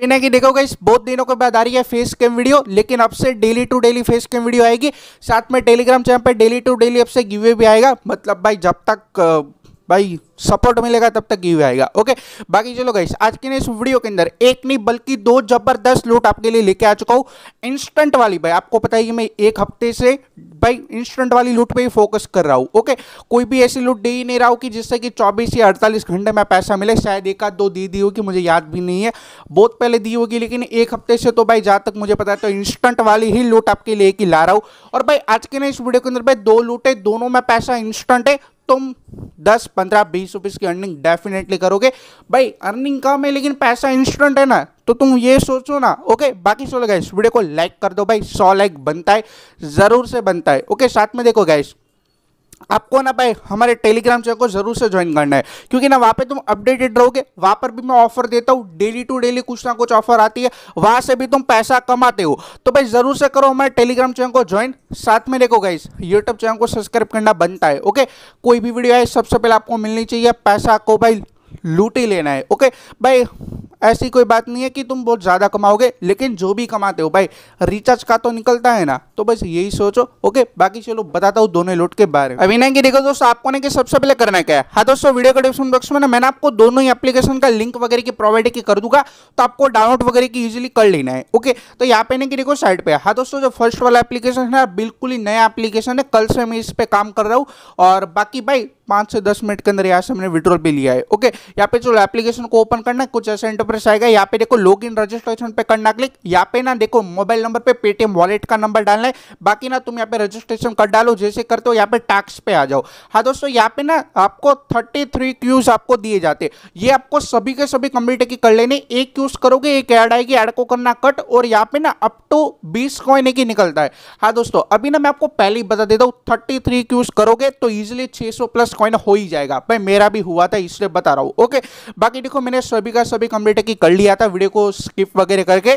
बिना कि देखो इस बहुत दिनों के बाद आ रही है फेस कैम वीडियो लेकिन अब से daily to daily face cam video आएगी साथ में टेलीग्राम चैनल पर डेली टू डेली अब से गिवे भी आएगा मतलब भाई जब तक भाई सपोर्ट मिलेगा तब तक यू आएगा ओके बाकी चलो गाइस आज के इस वीडियो के अंदर एक नहीं बल्कि दो जबरदस्त लूट आपके लिए लेके आ चुका हूँ इंस्टेंट वाली भाई आपको पता है कि मैं एक हफ्ते से भाई इंस्टेंट वाली लूट पे ही फोकस कर रहा हूँ ओके कोई भी ऐसी लूट दे ही नहीं रहा हूँ कि जिससे कि चौबीस या अड़तालीस घंटे में पैसा मिले शायद एक आध दो दी दी होगी मुझे याद भी नहीं है बहुत पहले दी होगी लेकिन एक हफ्ते से तो भाई जहाँ तक मुझे पता है तो इंस्टेंट वाली ही लूट आपके लिए ला रहा हूँ और भाई आज के ना इस वीडियो के अंदर भाई दो लूट है दोनों में पैसा इंस्टेंट है तुम 10 15 बीस रुपीस की अर्निंग डेफिनेटली करोगे भाई अर्निंग कम है लेकिन पैसा इंस्टेंट है ना तो तुम ये सोचो ना ओके बाकी सोलो गैस वीडियो को लाइक कर दो भाई सौ लाइक बनता है ज़रूर से बनता है ओके साथ में देखो गैस आपको ना भाई हमारे टेलीग्राम चैनल को जरूर से ज्वाइन करना है क्योंकि ना वहाँ पे तुम अपडेटेड रहोगे वहाँ पर भी मैं ऑफर देता हूँ डेली टू डेली कुछ ना कुछ ऑफर आती है वहाँ से भी तुम पैसा कमाते हो तो भाई जरूर से करो हमारे टेलीग्राम चैनल को ज्वाइन साथ में देखो गाइस यूट्यूब चैनल को सब्सक्राइब करना बनता है ओके कोई भी वीडियो आए सबसे पहले आपको मिलनी चाहिए पैसा को भाई लूट ही लेना है ओके भाई ऐसी कोई बात नहीं है कि तुम बहुत ज़्यादा कमाओगे लेकिन जो भी कमाते हो भाई रिचार्ज का तो निकलता है ना तो बस यही सोचो ओके बाकी चलो बताता हूँ दोनों लोट के बारे में अभी नहीं कि देखो दोस्तों आपको नहीं कि सबसे पहले करना क्या है हाँ दोस्तों वीडियो के डिस्क्रिप्शन बॉक्स में ना मैंने आपको दोनों ही एप्लीकेशन का लिंक वगैरह की प्रोवाइड की कर दूंगा तो आपको डाउनलोड वगैरह की इजिली कर लेना है ओके तो यहाँ पे नहीं कि देखो साइड पे हाँ दोस्तों जो फर्स्ट वाला एप्लीकेशन है बिल्कुल ही नया एप्लीकेशन है कल से मैं इस पर काम कर रहा हूँ और बाकी भाई पाँच से दस मिनट के अंदर यहाँ से मैंने विड्रॉल भी लिया है ओके यहाँ पे चलो एप्लीकेशन को ओपन करना कुछ ऐसे इंटरप्रेस आएगा यहाँ पे देखो लॉग इन रजिस्ट्रेशन पे करना क्लिक यहाँ पे ना देखो मोबाइल नंबर पे पेटीएम वॉलेट का नंबर डालना है बाकी ना तुम यहाँ पे रजिस्ट्रेशन कर डालो जैसे करते हो यहाँ पे टैक्स पे आ जाओ हाँ दोस्तों यहाँ पे ना आपको थर्टी थ्री क्यूज आपको दिए जाते ये आपको सभी के सभी कम्प्लीट की कर लेने एक क्यूज करोगे एक ऐड आएगी ऐड को करना कट और यहाँ पे ना अप टू बीस कॉइन की निकलता है हाँ दोस्तों अभी ना मैं आपको पहले ही बता देता हूँ थर्टी थ्री क्यूज करोगे तो इजिली छः सौ प्लस कॉइन हो ही जाएगा भाई मेरा भी हुआ था इसलिए बता रहा हूँ ओके बाकी देखो मैंने सभी का सभी कम्प्लीट बेटे कर लिया था वीडियो को स्किप वगैरह करके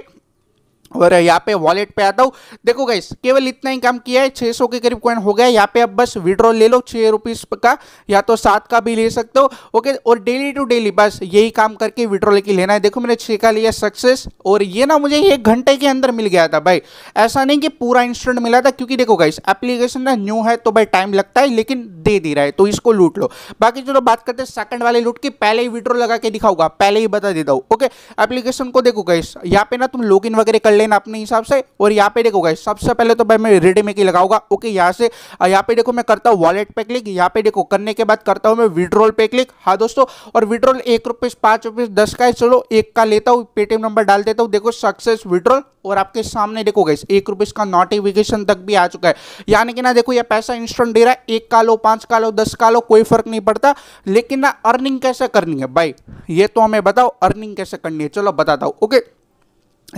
और यहाँ पे वॉलेट पे आता हूँ देखो गाइस केवल इतना ही काम किया है 600 के करीब कॉइन हो गया यहाँ पे अब बस विड्रॉ ले लो छः रुपीज़ का या तो सात का भी ले सकते हो ओके और डेली टू डेली बस यही काम करके विड्रॉ लेके लेना है देखो मैंने छः का लिया सक्सेस और ये ना मुझे एक घंटे के अंदर मिल गया था भाई ऐसा नहीं कि पूरा इंस्टेंट मिला था क्योंकि देखो गाइस एप्लीकेशन ना न्यू है तो भाई टाइम लगता है लेकिन दे दे रहा है तो इसको लूट लो बाकी जो बात करते हैं सेकंड वाले लूट की पहले ही विड्रॉ लगा के दिखाऊंगा पहले ही बता देता हूँ ओके एप्लीकेशन को देखो गाइस यहाँ पे ना तुम लॉग वगैरह कर लेना अपने हिसाब से और यहाँ पे देखो गाइस सबसे पहले तो भाई मैं रेडी में की लगाऊंगा ओके यहाँ से यहाँ पे देखो मैं करता हूँ वॉलेट पे क्लिक यहाँ पे देखो करने के बाद करता हूँ मैं विड्रॉल पे क्लिक हाँ दोस्तों और विड्रॉल एक रुपीस पाँच रुपीस दस का है चलो एक का लेता हूँ पेटीएम नंबर डाल देता हूँ देखो सक्सेस विड्रॉल और आपके सामने देखो गाइस एक रुपीस का नोटिफिकेशन तक भी आ चुका है यानी कि ना देखो ये पैसा इंस्टेंट दे रहा है एक का लो पाँच का लो दस का लो कोई फर्क नहीं पड़ता लेकिन ना अर्निंग कैसे करनी है भाई ये तो हमें बताओ अर्निंग कैसे करनी है चलो बताता हूँ ओके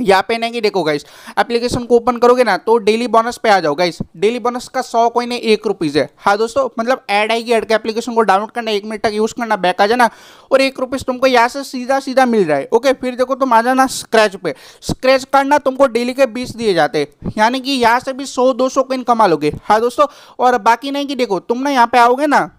यहाँ पे नहीं देखो गाइस एप्लीकेशन को ओपन करोगे ना तो डेली बोनस पे आ जाओ गाइस डेली बोनस का सौ कोई नहीं एक रुपीज़ है हाँ दोस्तों मतलब ऐड आएगी ऐड के एप्लीकेशन को डाउनलोड करना एक मिनट तक यूज़ करना बैक आ जाना और एक रुपीज़ तुमको यहाँ से सीधा सीधा मिल रहा है ओके फिर देखो तुम आ जाना स्क्रैच पे स्क्रैच कार्ड तुमको डेली के बीस दिए जाते यानी कि यहाँ से भी सौ दो सौ कमा लोगे हाँ दोस्तों और बाकी नहीं कि देखो तुम ना यहाँ पे आओगे ना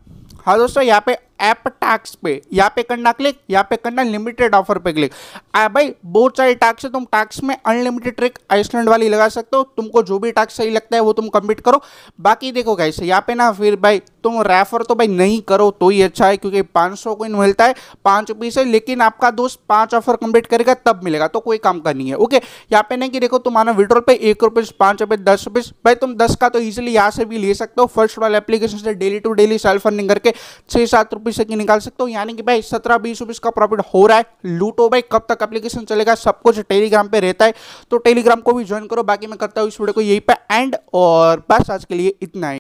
हाँ दोस्तों यहाँ पे ऐप टैक्स पे यहाँ पे करना क्लिक यहाँ पे करना लिमिटेड ऑफर पे क्लिक आ भाई बहुत सारे टैक्स है तुम टैक्स में अनलिमिटेड ट्रिक आइसलैंड वाली लगा सकते हो तुमको जो भी टैक्स सही लगता है वो तुम कम्प्लीट करो बाकी देखो कैसे यहाँ पे ना फिर भाई तुम रेफर तो भाई नहीं करो तो ही अच्छा है क्योंकि पाँच सौ कोइन मिलता है पाँच रुपीज़ है लेकिन आपका दोस्त पाँच ऑफर कंप्लीट करेगा तब मिलेगा तो कोई काम का नहीं है ओके यहाँ पे नहीं कि देखो तुम्हारा विड्रॉल पे एक रुपीज़ पाँच रुपये दस रुपीज़ भाई तुम दस का तो ईजिली यहाँ से भी ले सकते हो फर्स्ट वाले एप्लीकेशन से daily to daily self earning करके छः सात छब्बीस तक की निकाल सकते हो यानी कि भाई सत्रह बीस रुपीज का प्रॉफिट हो रहा है लूटो भाई कब तक एप्लीकेशन चलेगा सब कुछ टेलीग्राम पे रहता है तो टेलीग्राम को भी ज्वाइन करो बाकी मैं करता हूँ इस वीडियो को यही पे एंड और बस आज के लिए इतना ही